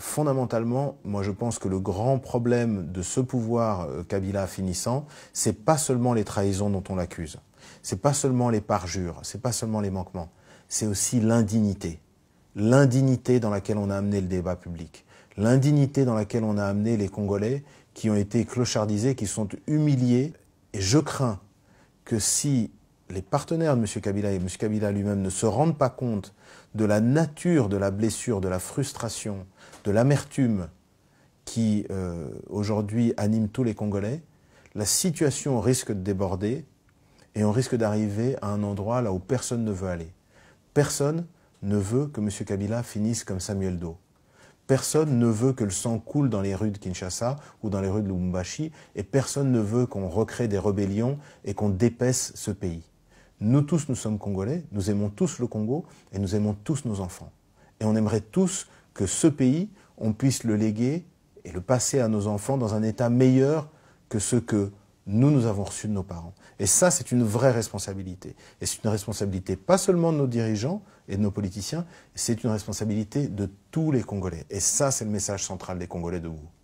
fondamentalement, moi je pense que le grand problème de ce pouvoir euh, Kabila finissant, c'est pas seulement les trahisons dont on l'accuse, c'est pas seulement les parjures, c'est pas seulement les manquements, c'est aussi l'indignité. L'indignité dans laquelle on a amené le débat public, l'indignité dans laquelle on a amené les Congolais qui ont été clochardisés, qui sont humiliés. Et je crains que si les partenaires de M. Kabila et M. Kabila lui-même ne se rendent pas compte de la nature de la blessure, de la frustration, de l'amertume qui euh, aujourd'hui anime tous les Congolais, la situation risque de déborder et on risque d'arriver à un endroit là où personne ne veut aller. Personne ne veut que M. Kabila finisse comme Samuel Do. Personne ne veut que le sang coule dans les rues de Kinshasa ou dans les rues de Lubumbashi et personne ne veut qu'on recrée des rébellions et qu'on dépaisse ce pays. Nous tous, nous sommes Congolais, nous aimons tous le Congo et nous aimons tous nos enfants. Et on aimerait tous que ce pays, on puisse le léguer et le passer à nos enfants dans un état meilleur que ce que nous, nous avons reçu de nos parents. Et ça, c'est une vraie responsabilité. Et c'est une responsabilité pas seulement de nos dirigeants et de nos politiciens, c'est une responsabilité de tous les Congolais. Et ça, c'est le message central des Congolais de vous.